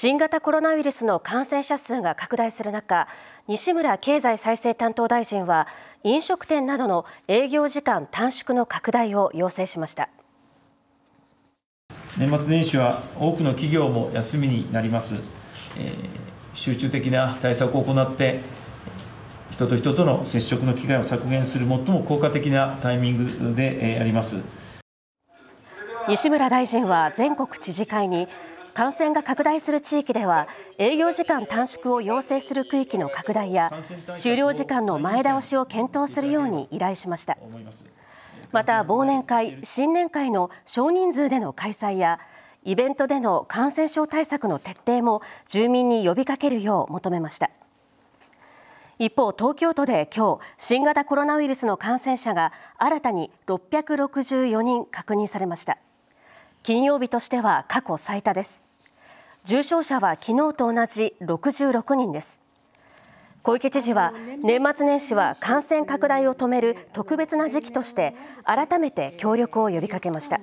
新型コロナウイルスの感染者数が拡大する中西村経済再生担当大臣は飲食店などの営業時間短縮の拡大を要請しました年末年始は多くの企業も休みになります、えー、集中的な対策を行って人と人との接触の機会を削減する最も効果的なタイミングであります西村大臣は全国知事会に感染が拡大する地域では営業時間短縮を要請する区域の拡大や終了時間の前倒しを検討するように依頼しましたまた忘年会新年会の少人数での開催やイベントでの感染症対策の徹底も住民に呼びかけるよう求めました一方東京都で今日新型コロナウイルスの感染者が新たに664人確認されました金曜日としては過去最多です重症者は昨日と同じ66人です小池知事は年末年始は感染拡大を止める特別な時期として改めて協力を呼びかけました。